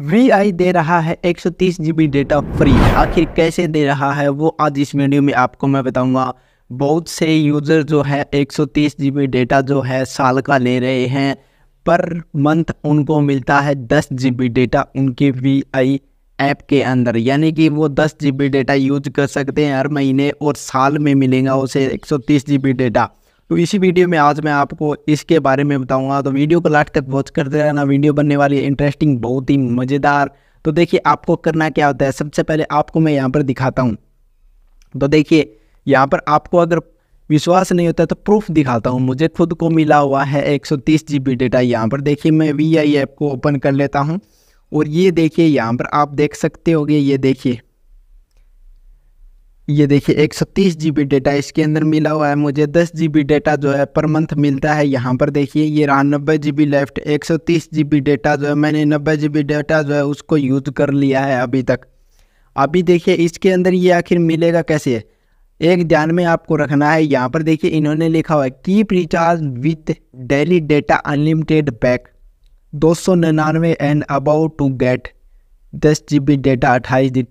we आई दे रहा है एक सौ डेटा फ्री आखिर कैसे दे रहा है वो आज इस वीडियो में आपको मैं बताऊंगा बहुत से यूज़र जो है एक सौ डेटा जो है साल का ले रहे हैं पर मंथ उनको मिलता है दस जी डेटा उनके वी आई ऐप के अंदर यानी कि वो दस जी डेटा यूज कर सकते हैं हर महीने और साल में मिलेगा उसे एक सौ डेटा तो इसी वीडियो में आज मैं आपको इसके बारे में बताऊंगा तो वीडियो को लास्ट तक वॉच करते रहना वीडियो बनने वाली इंटरेस्टिंग बहुत ही मज़ेदार तो देखिए आपको करना क्या होता है सबसे पहले आपको मैं यहाँ पर दिखाता हूँ तो देखिए यहाँ पर आपको अगर विश्वास नहीं होता तो प्रूफ दिखाता हूँ मुझे खुद को मिला हुआ है जी बी डेटा यहाँ पर देखिए मैं वी आई ऐप को ओपन कर लेता हूँ और ये देखिए यहाँ पर आप देख सकते हो ये देखिए ये देखिए एक सौ तीस जी बी डेटा इसके अंदर मिला हुआ है मुझे दस जी बी डेटा जो है पर मंथ मिलता है यहाँ पर देखिए ये रहा नब्बे जी बी लेफ्ट एक सौ तीस जी बी डेटा जो है मैंने नब्बे जी बी डेटा जो है उसको यूज़ कर लिया है अभी तक अभी देखिए इसके अंदर ये आखिर मिलेगा कैसे एक ध्यान में आपको रखना है यहाँ पर देखिए इन्होंने लिखा हुआ है keep recharge with daily data unlimited pack दो सौ निन्यानवे एंड अबाउ टू गेट दस जी बी डेटा अट्ठाईस दिन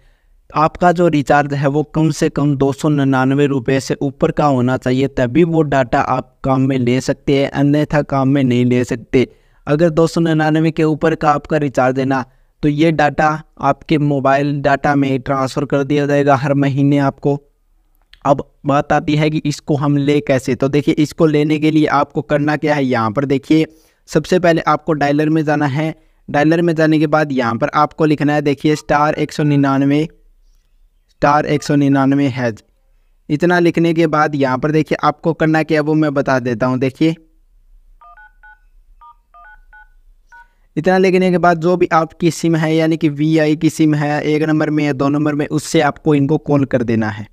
आपका जो रिचार्ज है वो कम से कम दो सौ निन्यानवे रुपये से ऊपर का होना चाहिए तभी वो डाटा आप काम में ले सकते हैं अन्यथा काम में नहीं ले सकते अगर दो सौ के ऊपर का आपका रिचार्ज है ना तो ये डाटा आपके मोबाइल डाटा में ट्रांसफ़र कर दिया जाएगा हर महीने आपको अब बात आती है कि इसको हम ले कैसे तो देखिए इसको लेने के लिए आपको करना क्या है यहाँ पर देखिए सबसे पहले आपको डायलर में जाना है डायलर में जाने के बाद यहाँ पर आपको लिखना है देखिए स्टार एक सौ निन्यानवे स्टार एक सौ निन्यानवे हैज इतना लिखने के बाद यहाँ पर देखिए आपको करना क्या वो मैं बता देता हूँ देखिए इतना लिखने के बाद जो भी आपकी सिम है यानी कि वी आई की सिम है एक नंबर में या दो नंबर में उससे आपको इनको कॉल कर देना है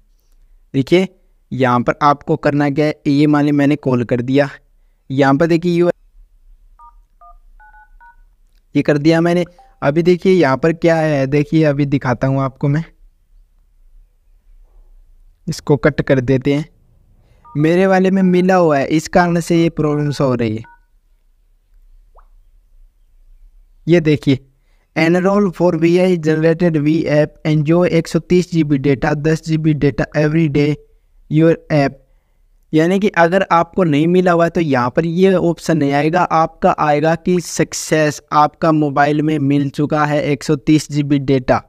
देखिए यहाँ पर आपको करना क्या है ये मान ली मैंने कॉल कर दिया यहाँ पर देखिए यू ये कर दिया मैंने अभी देखिए यहाँ पर क्या है देखिए अभी दिखाता हूँ आपको मैं इसको कट कर देते हैं मेरे वाले में मिला हुआ है इस कारण से ये प्रॉब्लम्स हो रही है ये देखिए enrol for V I generated V app enjoy एक सौ तीस जी बी डेटा दस G B data every day your app यानी कि अगर आपको नहीं मिला हुआ है तो यहाँ पर ये ऑप्शन नहीं आएगा आपका आएगा कि सक्सेस आपका मोबाइल में मिल चुका है एक सौ तीस जी बी डेटा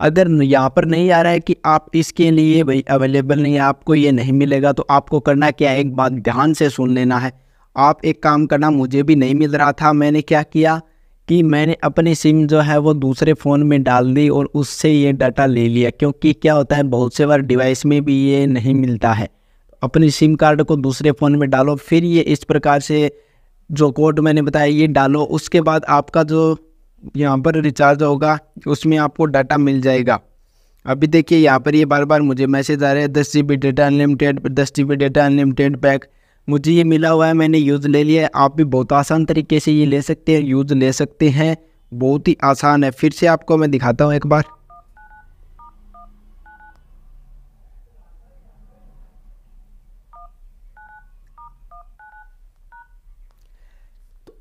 अगर यहाँ पर नहीं आ रहा है कि आप इसके लिए भाई अवेलेबल नहीं है आपको ये नहीं मिलेगा तो आपको करना क्या है एक बात ध्यान से सुन लेना है आप एक काम करना मुझे भी नहीं मिल रहा था मैंने क्या किया कि मैंने अपनी सिम जो है वो दूसरे फ़ोन में डाल दी और उससे ये डाटा ले लिया क्योंकि क्या होता है बहुत से बार डिवाइस में भी ये नहीं मिलता है अपनी सिम कार्ड को दूसरे फ़ोन में डालो फिर ये इस प्रकार से जो कोड मैंने बताया ये डालो उसके बाद आपका जो यहाँ पर रिचार्ज होगा उसमें आपको डाटा मिल जाएगा अभी देखिए यहाँ पर ये बार बार मुझे मैसेज आ रहे हैं दस जी बी डेटा अनलिमिटेड दस G B data unlimited pack मुझे ये मिला हुआ है मैंने यूज़ ले लिया है आप भी बहुत आसान तरीके से ये ले सकते हैं यूज़ ले सकते हैं बहुत ही आसान है फिर से आपको मैं दिखाता हूँ एक बार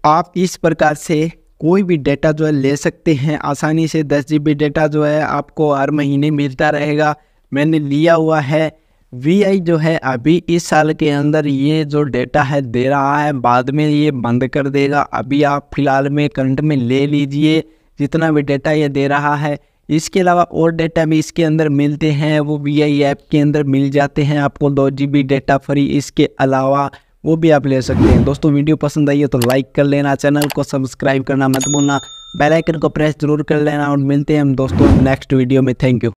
आप इस प्रकार से कोई भी डेटा जो है ले सकते हैं आसानी से दस जी डेटा जो है आपको हर महीने मिलता रहेगा मैंने लिया हुआ है वी जो है अभी इस साल के अंदर ये जो डेटा है दे रहा है बाद में ये बंद कर देगा अभी आप फिलहाल में करंट में ले लीजिए जितना भी डेटा ये दे रहा है इसके अलावा और डेटा भी इसके अंदर मिलते हैं वो वी आई ऐप के अंदर मिल जाते हैं आपको दो जी बी डेटा फ्री इसके अलावा वो भी आप ले सकते हैं दोस्तों वीडियो पसंद आई है तो लाइक कर लेना चैनल को सब्सक्राइब करना मत भूलना बेल आइकन को प्रेस जरूर कर लेना और मिलते हैं हम दोस्तों नेक्स्ट वीडियो में थैंक यू